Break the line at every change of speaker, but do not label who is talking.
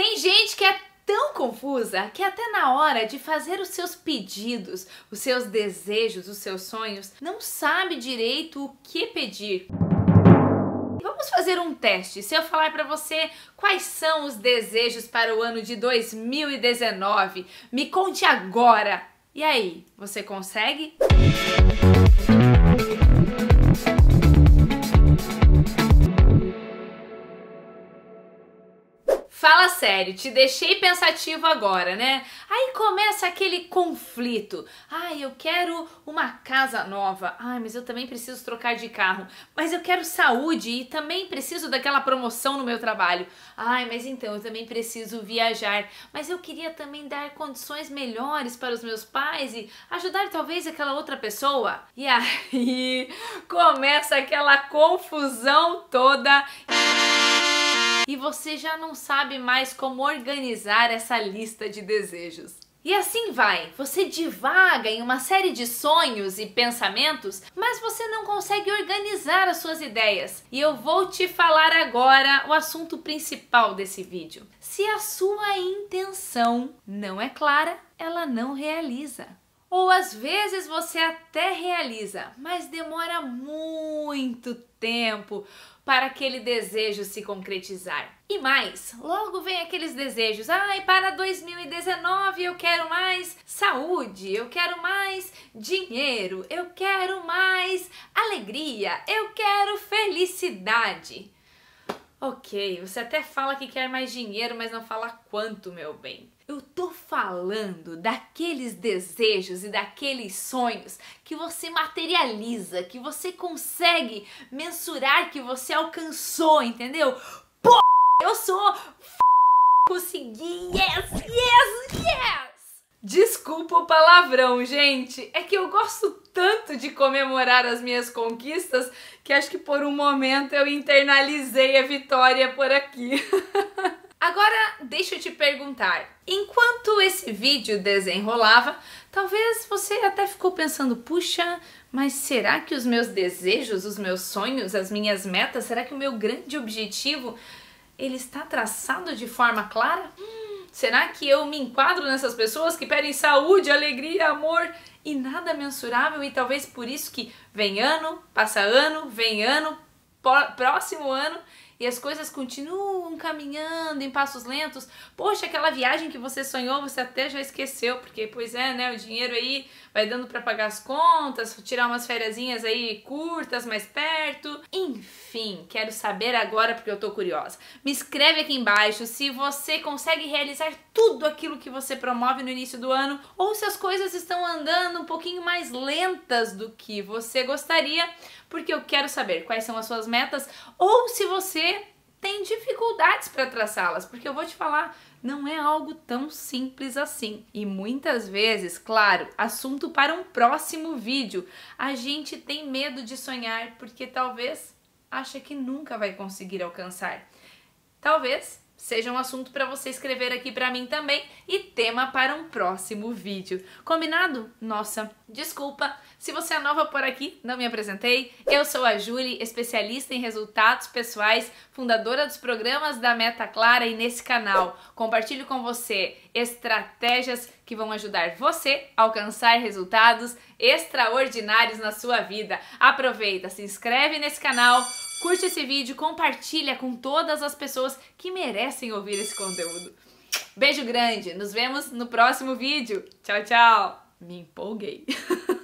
Tem gente que é tão confusa que até na hora de fazer os seus pedidos, os seus desejos, os seus sonhos, não sabe direito o que pedir. Vamos fazer um teste. Se eu falar para você quais são os desejos para o ano de 2019, me conte agora. E aí, você consegue? Música série, te deixei pensativo agora, né? Aí começa aquele conflito. Ai, ah, eu quero uma casa nova. Ai, mas eu também preciso trocar de carro. Mas eu quero saúde e também preciso daquela promoção no meu trabalho. Ai, mas então eu também preciso viajar. Mas eu queria também dar condições melhores para os meus pais e ajudar talvez aquela outra pessoa. E aí começa aquela confusão toda. E e você já não sabe mais como organizar essa lista de desejos. E assim vai, você divaga em uma série de sonhos e pensamentos, mas você não consegue organizar as suas ideias. E eu vou te falar agora o assunto principal desse vídeo. Se a sua intenção não é clara, ela não realiza. Ou às vezes você até realiza, mas demora muito tempo para aquele desejo se concretizar. E mais, logo vem aqueles desejos. Ai, para 2019 eu quero mais saúde, eu quero mais dinheiro, eu quero mais alegria, eu quero felicidade. Ok, você até fala que quer mais dinheiro, mas não fala quanto, meu bem. Eu tô falando daqueles desejos e daqueles sonhos que você materializa, que você consegue mensurar que você alcançou, entendeu? Pô, eu sou f... consegui, yes, yes, yes! Desculpa o palavrão, gente. É que eu gosto tanto de comemorar as minhas conquistas que acho que por um momento eu internalizei a vitória por aqui. Agora, deixa eu te perguntar. Enquanto esse vídeo desenrolava, talvez você até ficou pensando: puxa, mas será que os meus desejos, os meus sonhos, as minhas metas, será que o meu grande objetivo ele está traçado de forma clara? Hum, será que eu me enquadro nessas pessoas que pedem saúde, alegria, amor e nada mensurável? E talvez por isso que vem ano, passa ano, vem ano, próximo ano e as coisas continuam caminhando em passos lentos. Poxa, aquela viagem que você sonhou, você até já esqueceu, porque pois é, né, o dinheiro aí vai dando para pagar as contas, tirar umas férias aí curtas, mais perto. Enfim, quero saber agora porque eu tô curiosa. Me escreve aqui embaixo se você consegue realizar tudo aquilo que você promove no início do ano ou se as coisas estão andando um pouquinho mais lentas do que você gostaria, porque eu quero saber quais são as suas metas ou se você tem dificuldades para traçá-las, porque eu vou te falar, não é algo tão simples assim. E muitas vezes, claro, assunto para um próximo vídeo. A gente tem medo de sonhar porque talvez acha que nunca vai conseguir alcançar. Talvez seja um assunto para você escrever aqui para mim também e tema para um próximo vídeo. Combinado? Nossa, desculpa se você é nova por aqui, não me apresentei. Eu sou a Julie, especialista em resultados pessoais, fundadora dos programas da Meta Clara e nesse canal compartilho com você estratégias que vão ajudar você a alcançar resultados extraordinários na sua vida. Aproveita, se inscreve nesse canal, Curte esse vídeo, compartilha com todas as pessoas que merecem ouvir esse conteúdo. Beijo grande, nos vemos no próximo vídeo. Tchau, tchau. Me empolguei.